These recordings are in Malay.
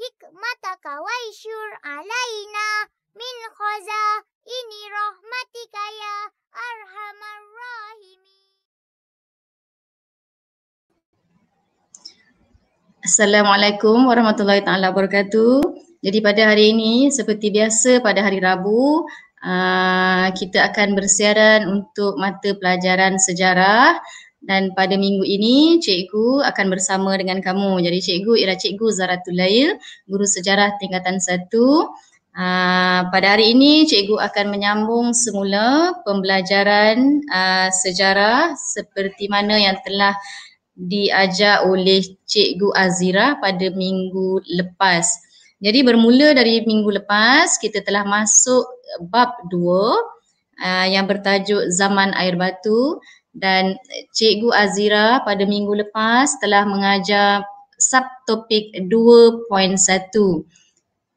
hikmataka wa ishur alaina min khaza ini rahmatika ya arhamar rahimin. Assalamualaikum warahmatullahi taala wabarakatuh. Jadi pada hari ini seperti biasa pada hari Rabu kita akan bersiaran untuk mata pelajaran sejarah dan pada minggu ini cikgu akan bersama dengan kamu. Jadi cikgu ialah cikgu Zaratul Lail, guru sejarah tingkatan 1. Aa, ah, pada hari ini cikgu akan menyambung semula pembelajaran aa, ah, sejarah seperti mana yang telah diajar oleh cikgu Azira pada minggu lepas. Jadi bermula dari minggu lepas kita telah masuk bab 2 aa, ah, yang bertajuk Zaman Air Batu dan Cikgu Azira pada minggu lepas telah mengajar subtopik 2.1.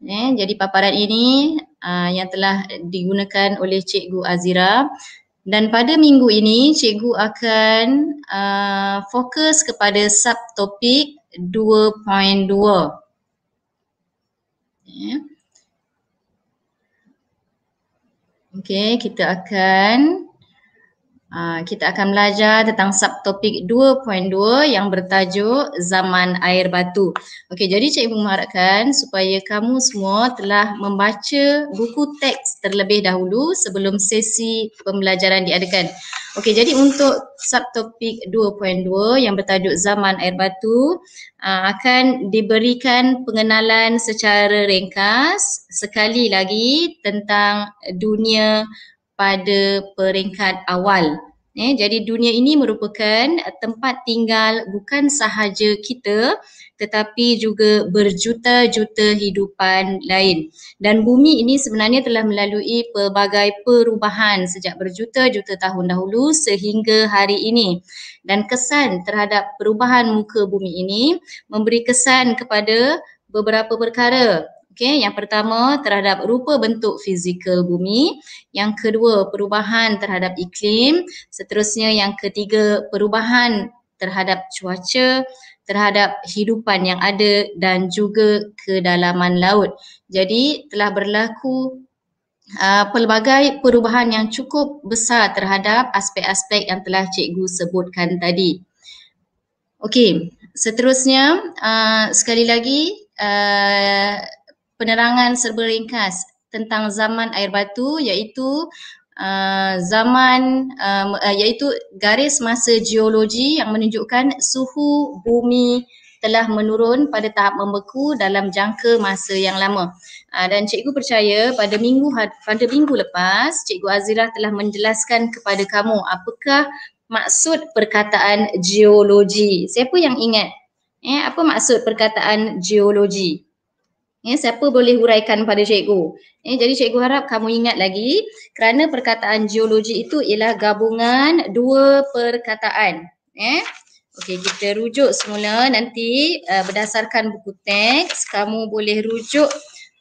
Eh, jadi paparan ini uh, yang telah digunakan oleh Cikgu Azira dan pada minggu ini Cikgu akan uh, fokus kepada subtopik 2.2. Okay. okay, kita akan Ah, kita akan belajar tentang subtopik 2.2 yang bertajuk Zaman Air Batu. Okey, jadi cik cikgu mengharapkan supaya kamu semua telah membaca buku teks terlebih dahulu sebelum sesi pembelajaran diadakan. Okey, jadi untuk subtopik 2.2 yang bertajuk Zaman Air Batu ah, akan diberikan pengenalan secara ringkas sekali lagi tentang dunia pada peringkat awal. Eh, jadi dunia ini merupakan tempat tinggal bukan sahaja kita tetapi juga berjuta-juta hidupan lain. Dan bumi ini sebenarnya telah melalui pelbagai perubahan sejak berjuta-juta tahun dahulu sehingga hari ini. Dan kesan terhadap perubahan muka bumi ini memberi kesan kepada beberapa perkara Okey, yang pertama terhadap rupa bentuk fizikal bumi, yang kedua perubahan terhadap iklim, seterusnya yang ketiga perubahan terhadap cuaca, terhadap hidupan yang ada dan juga kedalaman laut. Jadi telah berlaku Uh, pelbagai perubahan yang cukup besar terhadap aspek-aspek yang telah cikgu sebutkan tadi. Okey, seterusnya uh, sekali lagi uh, penerangan serba ringkas tentang zaman air batu iaitu uh, zaman uh, uh, iaitu garis masa geologi yang menunjukkan suhu bumi telah menurun pada tahap membeku dalam jangka masa yang lama. Aa, uh, dan cikgu percaya pada minggu pada minggu lepas cikgu Azira telah menjelaskan kepada kamu apakah maksud perkataan geologi. Siapa yang ingat? Eh apa maksud perkataan geologi? Ya, siapa boleh huraikan pada cikgu? Ya, jadi cikgu harap kamu ingat lagi kerana perkataan geologi itu ialah gabungan dua perkataan. Ya. Okey, kita rujuk semula nanti uh, berdasarkan buku teks kamu boleh rujuk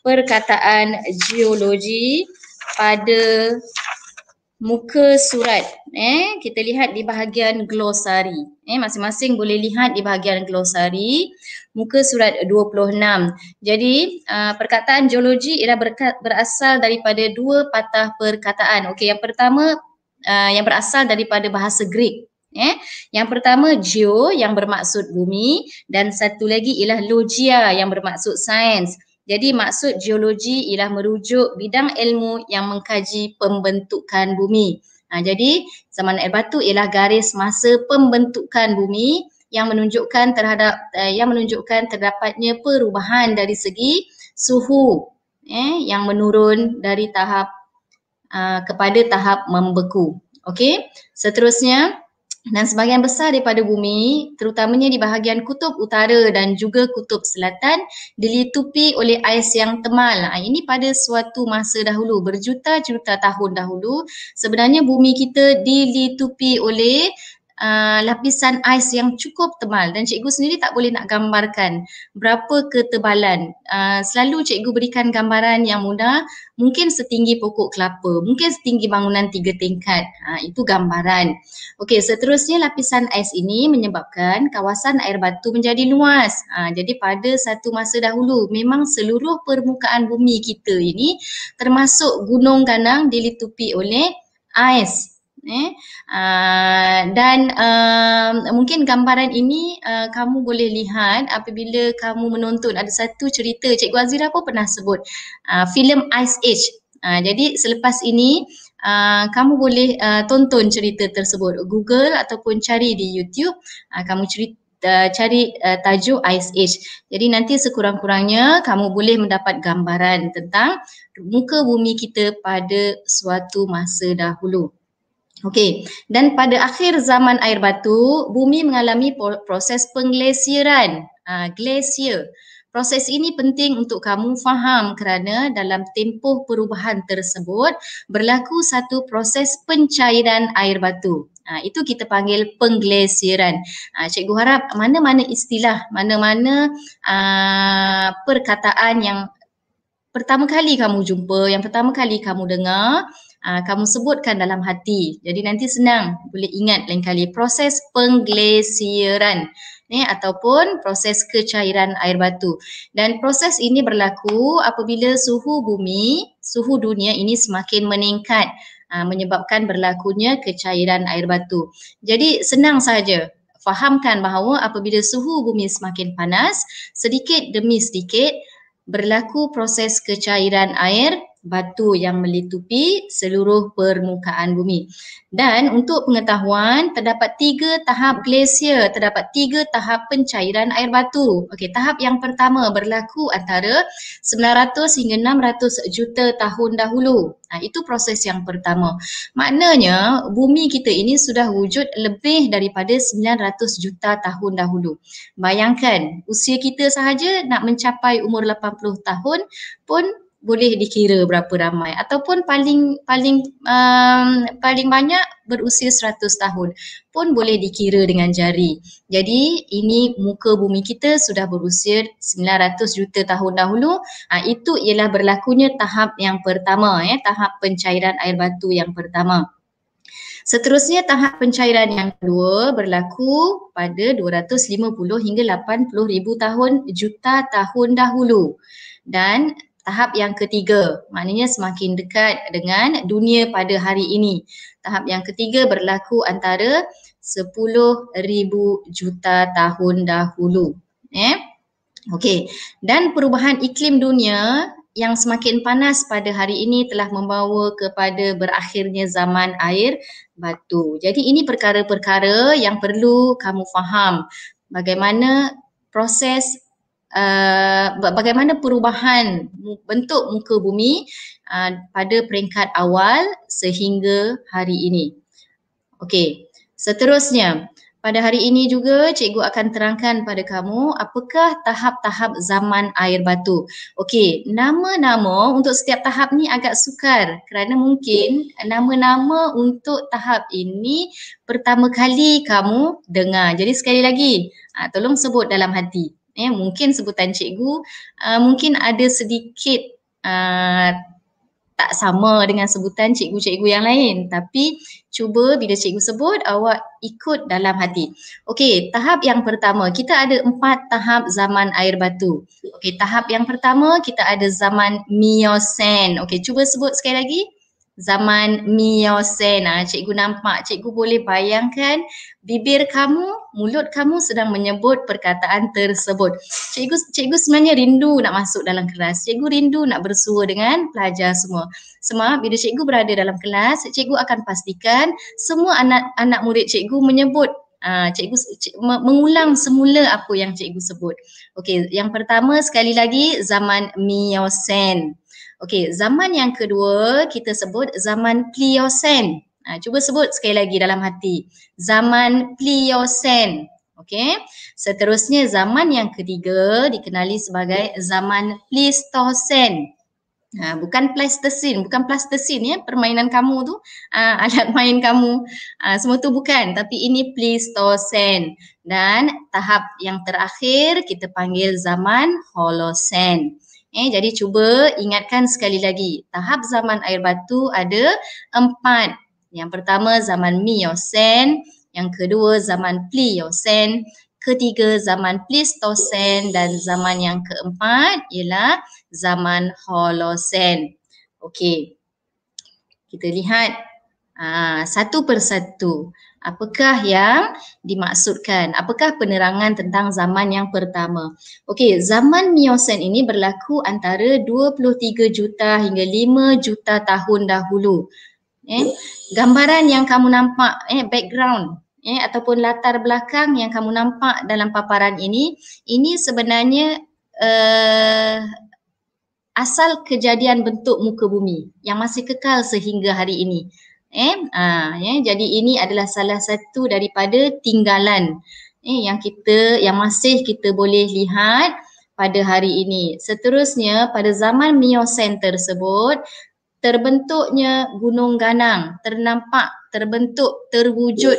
perkataan geologi pada muka surat eh kita lihat di bahagian glosari eh masing-masing boleh lihat di bahagian glosari muka surat 26 jadi uh, perkataan geologi ialah berasal daripada dua patah perkataan okey yang pertama uh, yang berasal daripada bahasa Greek eh yang pertama geo yang bermaksud bumi dan satu lagi ialah logia yang bermaksud sains jadi maksud geologi ialah merujuk bidang ilmu yang mengkaji pembentukan bumi. Ha, jadi zaman air batu ialah garis masa pembentukan bumi yang menunjukkan terhadap eh, yang menunjukkan terdapatnya perubahan dari segi suhu eh, yang menurun dari tahap uh, kepada tahap membeku. Okey, seterusnya dan sebahagian besar daripada bumi terutamanya di bahagian kutub utara dan juga kutub selatan dilitupi oleh ais yang temal. Ha, ini pada suatu masa dahulu berjuta-juta tahun dahulu sebenarnya bumi kita dilitupi oleh uh, lapisan ais yang cukup tebal dan cikgu sendiri tak boleh nak gambarkan berapa ketebalan. Uh, selalu cikgu berikan gambaran yang mudah, mungkin setinggi pokok kelapa, mungkin setinggi bangunan tiga tingkat. Uh, itu gambaran. Okey, seterusnya lapisan ais ini menyebabkan kawasan air batu menjadi luas. Uh, jadi pada satu masa dahulu memang seluruh permukaan bumi kita ini termasuk gunung ganang dilitupi oleh ais eh uh, dan uh, mungkin gambaran ini uh, kamu boleh lihat apabila kamu menonton ada satu cerita cikgu Azira pun pernah sebut uh, filem Ice Age uh, jadi selepas ini Uh, kamu boleh uh, tonton cerita tersebut Google ataupun cari di YouTube uh, kamu cerita, uh, cari uh, tajuk Ice Age. Jadi nanti sekurang-kurangnya kamu boleh mendapat gambaran tentang muka bumi kita pada suatu masa dahulu. Okey, dan pada akhir zaman air batu, bumi mengalami proses pengglesiran, uh, ha, glasier. Proses ini penting untuk kamu faham kerana dalam tempoh perubahan tersebut berlaku satu proses pencairan air batu. Ha, itu kita panggil pengglesiran. Ha, cikgu harap mana-mana istilah, mana-mana ha, perkataan yang pertama kali kamu jumpa, yang pertama kali kamu dengar Ah, kamu sebutkan dalam hati. Jadi nanti senang boleh ingat lain kali proses pengglesiran ni eh, ataupun proses kecairan air batu. Dan proses ini berlaku apabila suhu bumi, suhu dunia ini semakin meningkat aa, ah, menyebabkan berlakunya kecairan air batu. Jadi senang saja fahamkan bahawa apabila suhu bumi semakin panas, sedikit demi sedikit berlaku proses kecairan air batu yang melitupi seluruh permukaan bumi. Dan untuk pengetahuan, terdapat tiga tahap glasier, terdapat tiga tahap pencairan air batu. Okey, tahap yang pertama berlaku antara 900 hingga 600 juta tahun dahulu. Nah, ha, itu proses yang pertama. Maknanya bumi kita ini sudah wujud lebih daripada 900 juta tahun dahulu. Bayangkan usia kita sahaja nak mencapai umur 80 tahun pun boleh dikira berapa ramai ataupun paling paling um, paling banyak berusia 100 tahun pun boleh dikira dengan jari. Jadi ini muka bumi kita sudah berusia 900 juta tahun dahulu. Ha, itu ialah berlakunya tahap yang pertama ya, eh, tahap pencairan air batu yang pertama. Seterusnya tahap pencairan yang kedua berlaku pada 250 hingga 80 ribu tahun juta tahun dahulu. Dan Tahap yang ketiga, maknanya semakin dekat dengan dunia pada hari ini. Tahap yang ketiga berlaku antara 10,000 juta tahun dahulu. Eh? Okey, dan perubahan iklim dunia yang semakin panas pada hari ini telah membawa kepada berakhirnya zaman air batu. Jadi ini perkara-perkara yang perlu kamu faham bagaimana proses uh, bagaimana perubahan bentuk muka bumi uh, pada peringkat awal sehingga hari ini. Okey, seterusnya pada hari ini juga cikgu akan terangkan pada kamu apakah tahap-tahap zaman air batu. Okey, nama-nama untuk setiap tahap ni agak sukar kerana mungkin nama-nama untuk tahap ini pertama kali kamu dengar. Jadi sekali lagi, ah, tolong sebut dalam hati ya mungkin sebutan cikgu uh, mungkin ada sedikit uh, tak sama dengan sebutan cikgu-cikgu yang lain tapi cuba bila cikgu sebut awak ikut dalam hati. Okey, tahap yang pertama kita ada empat tahap zaman air batu. Okey, tahap yang pertama kita ada zaman miosen. Okey, cuba sebut sekali lagi zaman miosen ah cikgu nampak cikgu boleh bayangkan bibir kamu mulut kamu sedang menyebut perkataan tersebut cikgu cikgu sebenarnya rindu nak masuk dalam kelas cikgu rindu nak bersuah dengan pelajar semua semua bila cikgu berada dalam kelas cikgu akan pastikan semua anak anak murid cikgu menyebut Uh, cikgu cik, mengulang semula apa yang cikgu sebut. Okey, yang pertama sekali lagi zaman miosen. Okey, zaman yang kedua kita sebut zaman Pliosen. Ha, cuba sebut sekali lagi dalam hati. Zaman Pliosen. Okey. Seterusnya zaman yang ketiga dikenali sebagai zaman Pleistosen. Ha, bukan plastesin, bukan plastesin ya permainan kamu tu, ha, alat main kamu. Ha, semua tu bukan tapi ini Pleistosen. Dan tahap yang terakhir kita panggil zaman Holosen. Eh, jadi cuba ingatkan sekali lagi tahap zaman air batu ada empat. Yang pertama zaman Miocene, yang kedua zaman Pliocene, ketiga zaman Pleistocene dan zaman yang keempat ialah zaman Holocene. Okey, kita lihat aa, ah, satu persatu. Apakah yang dimaksudkan? Apakah penerangan tentang zaman yang pertama? Okey, zaman Miosen ini berlaku antara 23 juta hingga 5 juta tahun dahulu. Eh, gambaran yang kamu nampak, eh background eh ataupun latar belakang yang kamu nampak dalam paparan ini, ini sebenarnya uh, asal kejadian bentuk muka bumi yang masih kekal sehingga hari ini eh ha, ya jadi ini adalah salah satu daripada tinggalan eh yang kita yang masih kita boleh lihat pada hari ini seterusnya pada zaman Miocene tersebut terbentuknya gunung ganang ternampak terbentuk terwujud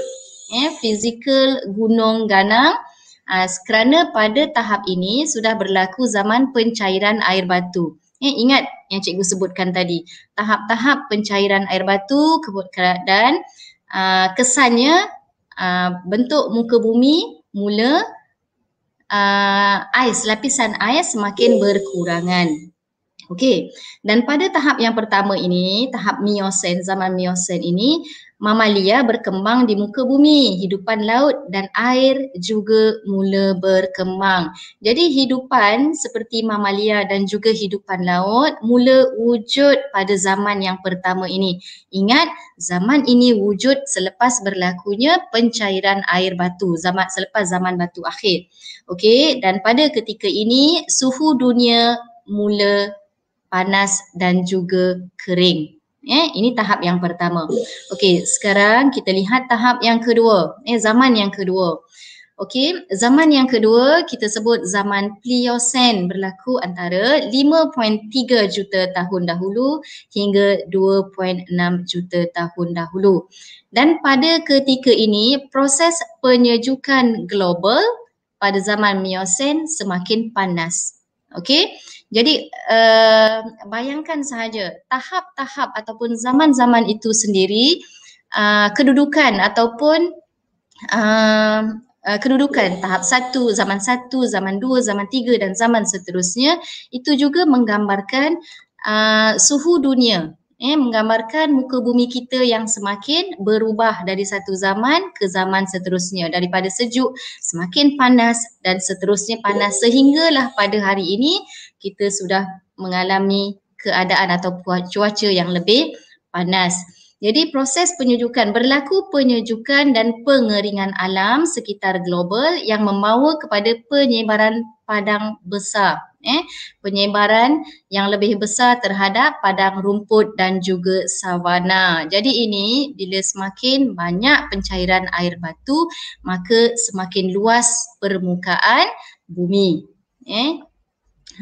eh fizikal gunung ganang ha, kerana pada tahap ini sudah berlaku zaman pencairan air batu eh ingat yang cikgu sebutkan tadi. Tahap-tahap pencairan air batu dan uh, kesannya uh, bentuk muka bumi mula uh, ais, lapisan ais semakin berkurangan. Okey. Dan pada tahap yang pertama ini, tahap miosen, zaman miosen ini, mamalia berkembang di muka bumi, hidupan laut dan air juga mula berkembang. Jadi hidupan seperti mamalia dan juga hidupan laut mula wujud pada zaman yang pertama ini. Ingat, zaman ini wujud selepas berlakunya pencairan air batu, zaman selepas zaman batu akhir. Okey, dan pada ketika ini suhu dunia mula panas dan juga kering. Eh, ini tahap yang pertama. Okey, sekarang kita lihat tahap yang kedua. Eh, zaman yang kedua. Okey, zaman yang kedua kita sebut zaman Pliosen berlaku antara 5.3 juta tahun dahulu hingga 2.6 juta tahun dahulu. Dan pada ketika ini proses penyejukan global pada zaman Miosen semakin panas. Okey, jadi uh, bayangkan sahaja tahap-tahap ataupun zaman-zaman itu sendiri uh, kedudukan ataupun uh, kedudukan tahap satu, zaman satu, zaman dua, zaman tiga dan zaman seterusnya itu juga menggambarkan uh, suhu dunia eh, menggambarkan muka bumi kita yang semakin berubah dari satu zaman ke zaman seterusnya daripada sejuk semakin panas dan seterusnya panas sehinggalah pada hari ini kita sudah mengalami keadaan atau cuaca yang lebih panas. Jadi proses penyujukan berlaku penyujukan dan pengeringan alam sekitar global yang membawa kepada penyebaran padang besar eh penyebaran yang lebih besar terhadap padang rumput dan juga savana. Jadi ini bila semakin banyak pencairan air batu maka semakin luas permukaan bumi eh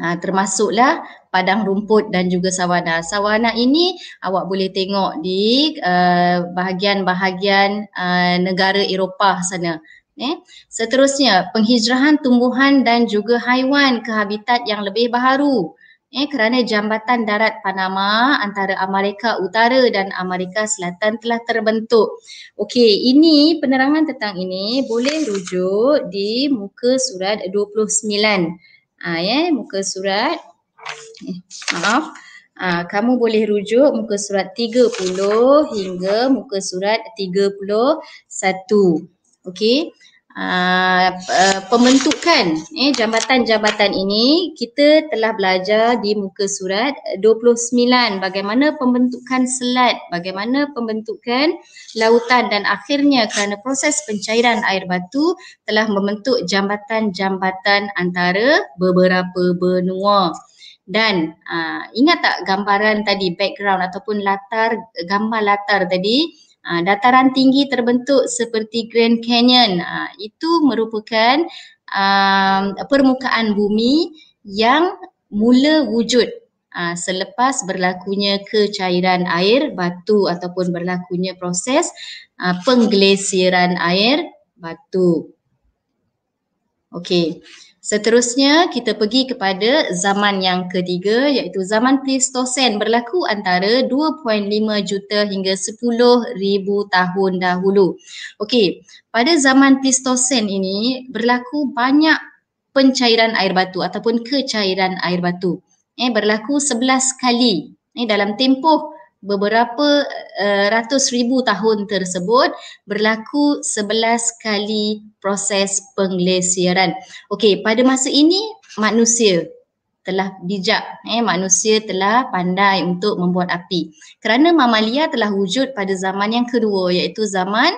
ha, termasuklah padang rumput dan juga sawana. Sawana ini awak boleh tengok di uh, bahagian-bahagian uh, negara Eropah sana. Eh? Seterusnya, penghijrahan tumbuhan dan juga haiwan ke habitat yang lebih baharu. Eh, kerana jambatan darat Panama antara Amerika Utara dan Amerika Selatan telah terbentuk. Okey, ini penerangan tentang ini boleh rujuk di muka surat 29 ha, yeah, ya, muka surat eh, maaf ha, kamu boleh rujuk muka surat 30 hingga muka surat 31 okey uh, pembentukan eh jambatan-jambatan ini kita telah belajar di muka surat 29 bagaimana pembentukan selat, bagaimana pembentukan lautan dan akhirnya kerana proses pencairan air batu telah membentuk jambatan-jambatan antara beberapa benua. Dan uh, ingat tak gambaran tadi background ataupun latar gambar latar tadi Ah, dataran tinggi terbentuk seperti Grand Canyon uh, itu merupakan uh, permukaan bumi yang mula wujud uh, selepas berlakunya kecairan air batu ataupun berlakunya proses uh, pengglesiran air batu. Okey. Seterusnya kita pergi kepada zaman yang ketiga iaitu zaman Pleistosen berlaku antara 2.5 juta hingga 10 ribu tahun dahulu. Okey, pada zaman Pleistosen ini berlaku banyak pencairan air batu ataupun kecairan air batu. Eh berlaku 11 kali eh dalam tempoh beberapa uh, ratus ribu tahun tersebut berlaku sebelas kali proses penglesiran. Okey, pada masa ini manusia telah bijak, eh manusia telah pandai untuk membuat api. Kerana mamalia telah wujud pada zaman yang kedua iaitu zaman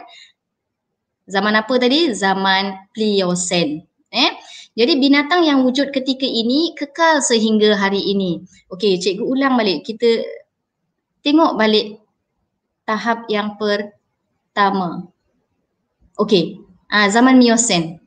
zaman apa tadi? Zaman Pliocene. Eh? Jadi binatang yang wujud ketika ini kekal sehingga hari ini. Okey, cikgu ulang balik. Kita tengok balik tahap yang pertama. Okey, uh, ah, zaman miosen.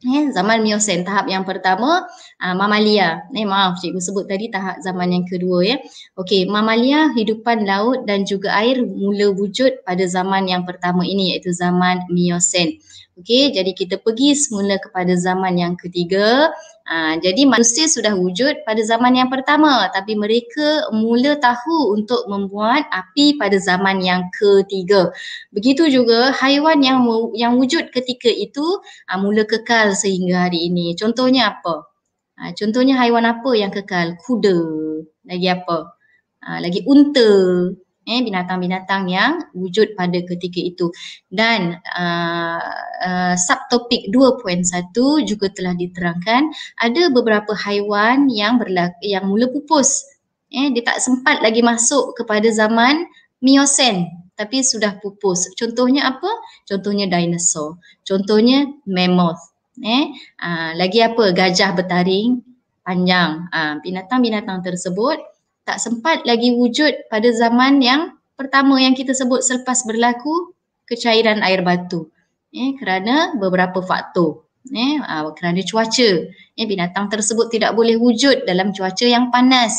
Eh, ya, zaman miosen tahap yang pertama uh, mamalia. Eh, maaf cikgu sebut tadi tahap zaman yang kedua ya. Okey, mamalia hidupan laut dan juga air mula wujud pada zaman yang pertama ini iaitu zaman miosen. Okey, jadi kita pergi semula kepada zaman yang ketiga. Ha, jadi manusia sudah wujud pada zaman yang pertama tapi mereka mula tahu untuk membuat api pada zaman yang ketiga. Begitu juga haiwan yang yang wujud ketika itu ha, mula kekal sehingga hari ini. Contohnya apa? Ha, contohnya haiwan apa yang kekal? Kuda. Lagi apa? Ha, lagi unta eh binatang-binatang yang wujud pada ketika itu dan uh, uh, subtopik 2.1 juga telah diterangkan ada beberapa haiwan yang berlaku, yang mula pupus eh dia tak sempat lagi masuk kepada zaman miosen tapi sudah pupus contohnya apa contohnya dinosaur contohnya mammoth eh uh, lagi apa gajah bertaring panjang ah, binatang-binatang tersebut tak sempat lagi wujud pada zaman yang pertama yang kita sebut selepas berlaku kecairan air batu eh kerana beberapa faktor eh ha, kerana cuaca eh binatang tersebut tidak boleh wujud dalam cuaca yang panas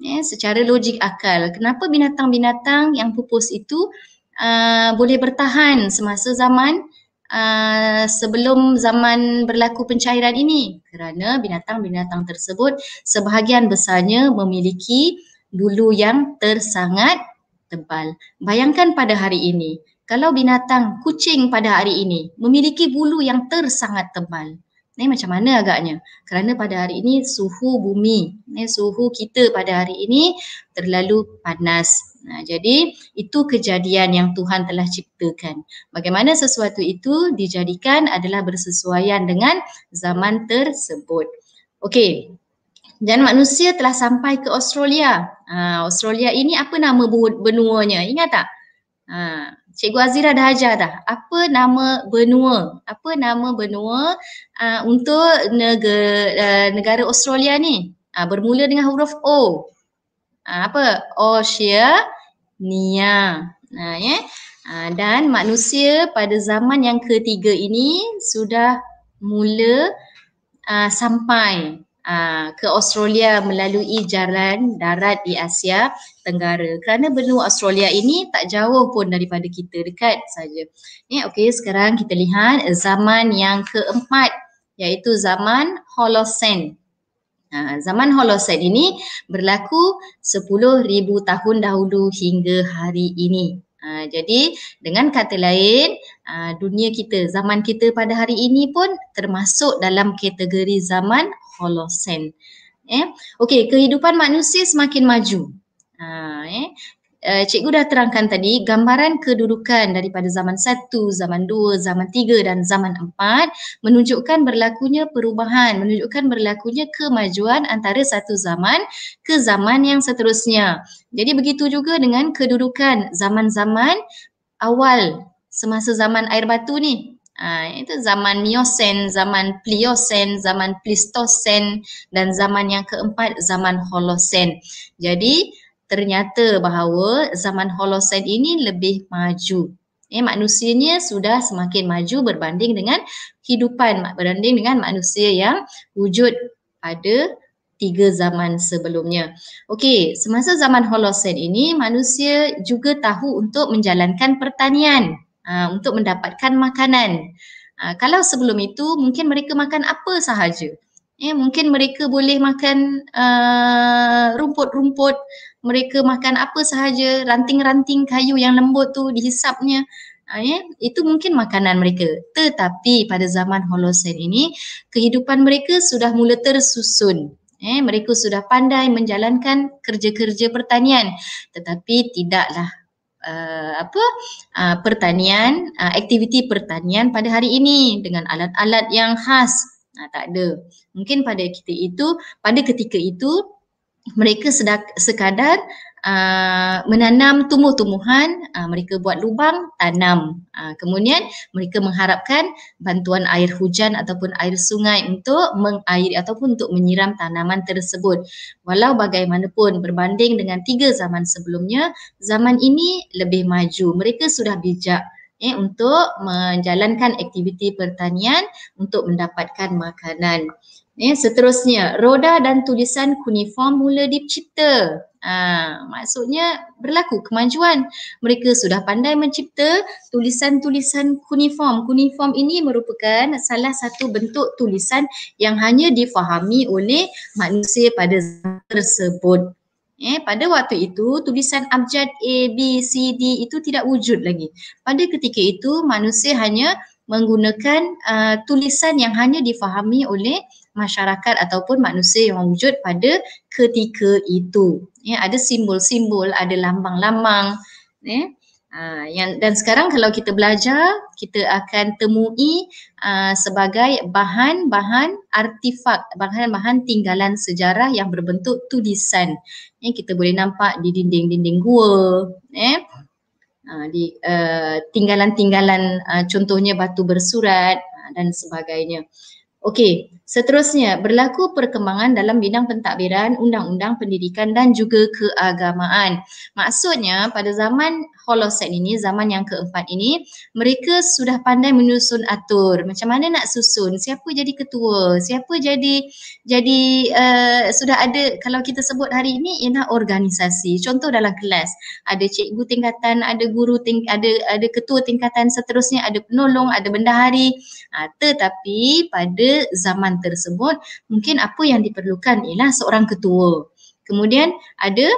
eh secara logik akal kenapa binatang-binatang yang pupus itu uh, boleh bertahan semasa zaman Ah, sebelum zaman berlaku pencairan ini kerana binatang-binatang tersebut sebahagian besarnya memiliki bulu yang tersangat tebal. Bayangkan pada hari ini, kalau binatang kucing pada hari ini memiliki bulu yang tersangat tebal. Ini macam mana agaknya? Kerana pada hari ini suhu bumi, ini suhu kita pada hari ini terlalu panas Nah, jadi itu kejadian yang Tuhan telah ciptakan. Bagaimana sesuatu itu dijadikan adalah bersesuaian dengan zaman tersebut. Okey. Dan manusia telah sampai ke Australia. Ha, Australia ini apa nama benuanya? Ingat tak? Ha, Cikgu Azira dah ajar dah. Apa nama benua? Apa nama benua uh, untuk negara, uh, negara Australia ni? Uh, bermula dengan huruf O. Uh, apa? Oceania. Nia. Ha, ya. Ha, dan manusia pada zaman yang ketiga ini sudah mula uh, sampai uh, ke Australia melalui jalan darat di Asia Tenggara. Kerana benua Australia ini tak jauh pun daripada kita, dekat saja. Ya, okay, sekarang kita lihat zaman yang keempat iaitu zaman Holocene. Ha, zaman Holosen ini berlaku 10,000 tahun dahulu hingga hari ini. Ha, jadi dengan kata lain ha, dunia kita, zaman kita pada hari ini pun termasuk dalam kategori zaman Holosen. Eh? Okey, kehidupan manusia semakin maju. Eh, uh, cikgu dah terangkan tadi gambaran kedudukan daripada zaman satu, zaman dua, zaman tiga dan zaman empat menunjukkan berlakunya perubahan, menunjukkan berlakunya kemajuan antara satu zaman ke zaman yang seterusnya. Jadi begitu juga dengan kedudukan zaman-zaman awal semasa zaman air batu ni. Ha, itu zaman Miosen, zaman Pliosen, zaman Pleistosen dan zaman yang keempat zaman Holosen. Jadi ternyata bahawa zaman Holosen ini lebih maju. Eh, manusianya sudah semakin maju berbanding dengan hidupan, berbanding dengan manusia yang wujud pada tiga zaman sebelumnya. Okey, semasa zaman Holosen ini manusia juga tahu untuk menjalankan pertanian uh, untuk mendapatkan makanan. Uh, kalau sebelum itu mungkin mereka makan apa sahaja. Eh, mungkin mereka boleh makan uh, rumput-rumput, mereka makan apa sahaja, ranting-ranting kayu yang lembut tu dihisapnya. Uh, ah, yeah, itu mungkin makanan mereka. Tetapi pada zaman Holosen ini, kehidupan mereka sudah mula tersusun. Eh, mereka sudah pandai menjalankan kerja-kerja pertanian. Tetapi tidaklah uh, apa uh, pertanian, uh, aktiviti pertanian pada hari ini dengan alat-alat yang khas ha, tak ada mungkin pada kita itu pada ketika itu mereka sedak, sekadar Uh, menanam tumbuh-tumbuhan, uh, mereka buat lubang, tanam. Uh, kemudian mereka mengharapkan bantuan air hujan ataupun air sungai untuk mengairi ataupun untuk menyiram tanaman tersebut. Walau bagaimanapun berbanding dengan tiga zaman sebelumnya, zaman ini lebih maju. Mereka sudah bijak eh untuk menjalankan aktiviti pertanian untuk mendapatkan makanan. Eh seterusnya roda dan tulisan kuniform mula dicipta. Ah maksudnya berlaku kemajuan. Mereka sudah pandai mencipta tulisan-tulisan kuniform. Kuniform ini merupakan salah satu bentuk tulisan yang hanya difahami oleh manusia pada zaman tersebut. Eh, pada waktu itu tulisan abjad A, B, C, D itu tidak wujud lagi. Pada ketika itu manusia hanya menggunakan uh, tulisan yang hanya difahami oleh masyarakat ataupun manusia yang wujud pada ketika itu. Eh, ada simbol-simbol, ada lambang-lambang. Eh, Ah, yang dan sekarang kalau kita belajar kita akan temui aa, ah, sebagai bahan-bahan artifak bahan-bahan tinggalan sejarah yang berbentuk tulisan yang eh, kita boleh nampak di dinding-dinding gua eh aa, ah, di aa, eh, tinggalan-tinggalan aa, contohnya batu bersurat aa, dan sebagainya okey Seterusnya, berlaku perkembangan dalam bidang pentadbiran, undang-undang pendidikan dan juga keagamaan. Maksudnya, pada zaman Holosek ini, zaman yang keempat ini, mereka sudah pandai menyusun atur. Macam mana nak susun? Siapa jadi ketua? Siapa jadi jadi uh, sudah ada kalau kita sebut hari ini ialah organisasi. Contoh dalam kelas, ada cikgu tingkatan, ada guru ting, ada ada ketua tingkatan, seterusnya ada penolong, ada bendahari. Uh, tetapi pada zaman bidang tersebut, mungkin apa yang diperlukan ialah seorang ketua. Kemudian ada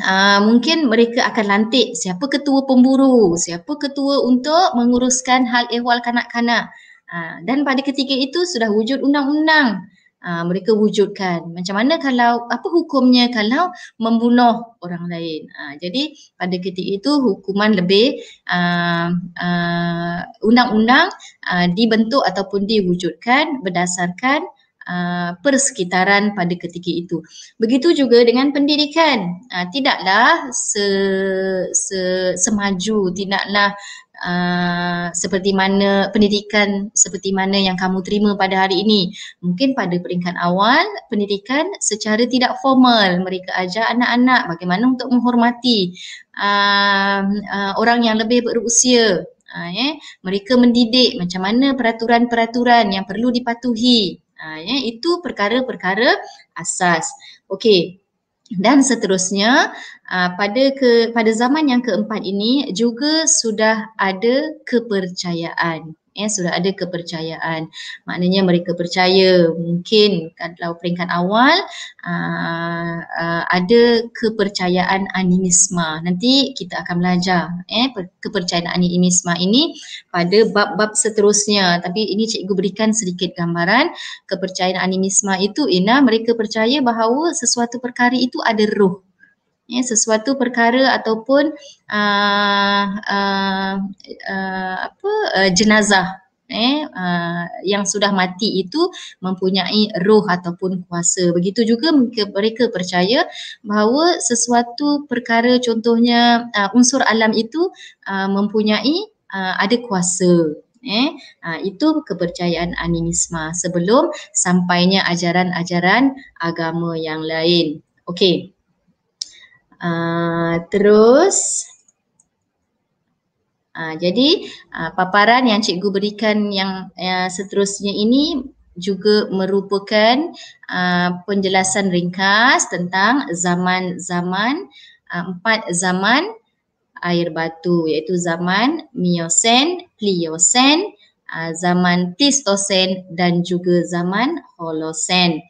Uh, mungkin mereka akan lantik siapa ketua pemburu, siapa ketua untuk menguruskan hal ehwal kanak-kanak. Uh, dan pada ketika itu sudah wujud undang-undang. Ah, mereka wujudkan. Macam mana kalau apa hukumnya kalau membunuh orang lain? Aa, ah, jadi pada ketika itu hukuman lebih aa, ah, aa, undang-undang aa, dibentuk ataupun diwujudkan berdasarkan Uh, persekitaran pada ketika itu. Begitu juga dengan pendidikan. Uh, tidaklah se, se, semaju, tidaklah uh, seperti mana pendidikan seperti mana yang kamu terima pada hari ini. Mungkin pada peringkat awal pendidikan secara tidak formal mereka ajar anak-anak bagaimana untuk menghormati uh, uh, orang yang lebih berusia. Uh, yeah. Mereka mendidik macam mana peraturan-peraturan yang perlu dipatuhi. Uh, yeah. Itu perkara-perkara asas. Okey. Dan seterusnya, Ah, pada ke pada zaman yang keempat ini juga sudah ada kepercayaan ya sudah ada kepercayaan maknanya mereka percaya mungkin kalau peringkat awal aa, ah, aa, ah, ada kepercayaan animisma nanti kita akan belajar eh kepercayaan animisma ini pada bab-bab seterusnya tapi ini cikgu berikan sedikit gambaran kepercayaan animisma itu ina mereka percaya bahawa sesuatu perkara itu ada roh ya sesuatu perkara ataupun uh, uh, uh, apa uh, jenazah eh uh, yang sudah mati itu mempunyai roh ataupun kuasa begitu juga mereka percaya bahawa sesuatu perkara contohnya uh, unsur alam itu uh, mempunyai uh, ada kuasa eh itu kepercayaan animisma sebelum sampainya ajaran-ajaran agama yang lain okey Ah, terus Uh, jadi uh, paparan yang cikgu berikan yang uh, seterusnya ini juga merupakan uh, penjelasan ringkas tentang zaman-zaman uh, empat zaman air batu iaitu zaman miosen, pliosen, uh, zaman Pleistosen dan juga zaman holosen.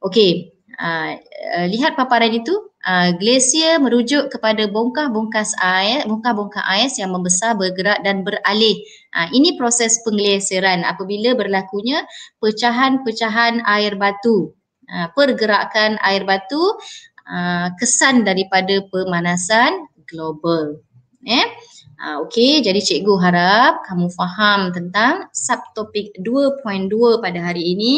Okey, uh, uh, lihat paparan itu uh, ah, glasier merujuk kepada bongkah-bongkah ais, bongkah-bongkah ais yang membesar, bergerak dan beralih. Uh, ini proses pengglasiran apabila berlakunya pecahan-pecahan air batu. Uh, pergerakan air batu uh, kesan daripada pemanasan global. Eh? Uh, Okey, jadi cikgu harap kamu faham tentang subtopik 2.2 pada hari ini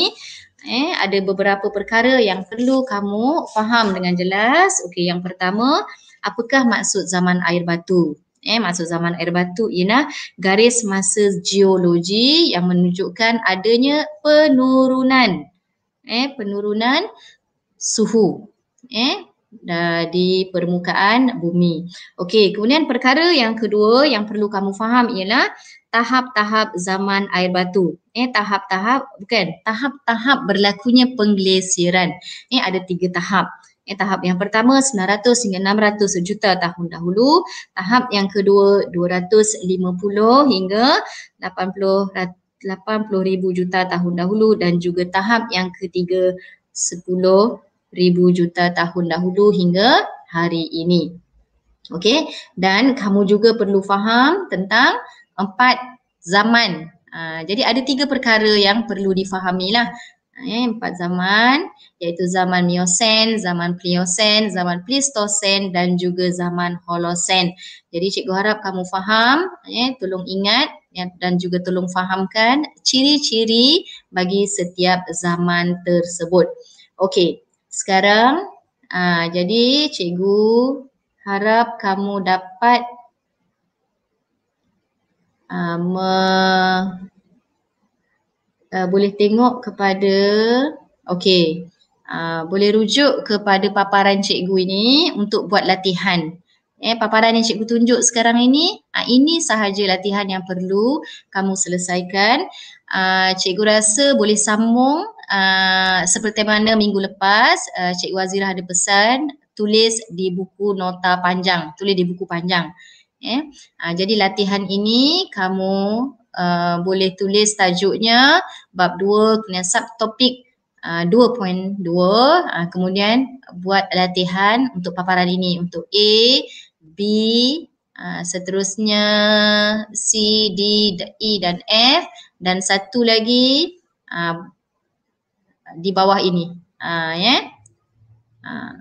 eh ada beberapa perkara yang perlu kamu faham dengan jelas okey yang pertama apakah maksud zaman air batu eh maksud zaman air batu ialah garis masa geologi yang menunjukkan adanya penurunan eh penurunan suhu eh di permukaan bumi. Okey, kemudian perkara yang kedua yang perlu kamu faham ialah tahap-tahap zaman air batu. Eh, tahap-tahap bukan tahap-tahap berlakunya penglesiran. Ini eh, ada tiga tahap. Eh, tahap yang pertama 900 hingga 600 juta tahun dahulu. Tahap yang kedua 250 hingga 80 80 ribu juta tahun dahulu dan juga tahap yang ketiga 10 ribu juta tahun dahulu hingga hari ini. Okey dan kamu juga perlu faham tentang empat zaman. Ha, jadi ada tiga perkara yang perlu difahamilah. Eh, empat zaman iaitu zaman Miosen, zaman Pliosen, zaman Pleistosen dan juga zaman Holosen. Jadi cikgu harap kamu faham, eh, tolong ingat ya, dan juga tolong fahamkan ciri-ciri bagi setiap zaman tersebut. Okey, sekarang aa, ha, jadi cikgu harap kamu dapat Ah, me, uh, boleh tengok kepada okey uh, boleh rujuk kepada paparan cikgu ini untuk buat latihan eh paparan yang cikgu tunjuk sekarang ini uh, ini sahaja latihan yang perlu kamu selesaikan uh, cikgu rasa boleh sambung uh, seperti mana minggu lepas uh, cikgu Azira ada pesan tulis di buku nota panjang tulis di buku panjang Eh? Ha, jadi latihan ini kamu uh, boleh tulis tajuknya bab dua, kena subtopik uh, 2.2 uh, ha, kemudian buat latihan untuk paparan ini untuk A, B, uh, seterusnya C, D, E dan F dan satu lagi uh, di bawah ini. Uh, ya. Yeah? Uh.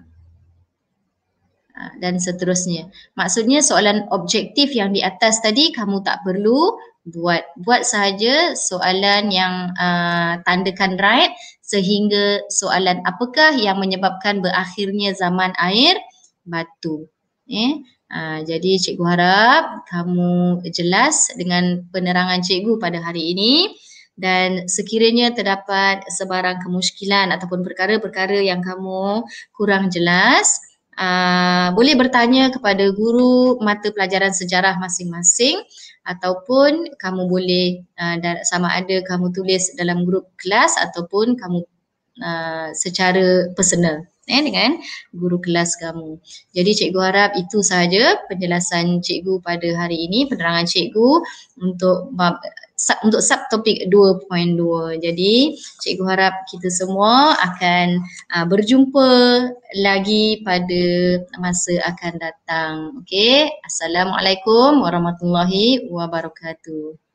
Ha, dan seterusnya. Maksudnya soalan objektif yang di atas tadi kamu tak perlu buat. Buat sahaja soalan yang uh, tandakan right sehingga soalan apakah yang menyebabkan berakhirnya zaman air batu. Eh? Uh, jadi cikgu harap kamu jelas dengan penerangan cikgu pada hari ini dan sekiranya terdapat sebarang kemuskilan ataupun perkara-perkara yang kamu kurang jelas, uh, boleh bertanya kepada guru mata pelajaran sejarah masing-masing ataupun kamu boleh uh, sama ada kamu tulis dalam grup kelas ataupun kamu uh, secara personal eh, dengan guru kelas kamu. Jadi cikgu harap itu sahaja penjelasan cikgu pada hari ini, penerangan cikgu untuk sub, untuk subtopik 2.2. Jadi cikgu harap kita semua akan uh, berjumpa lagi pada masa akan datang. Okey. Assalamualaikum warahmatullahi wabarakatuh.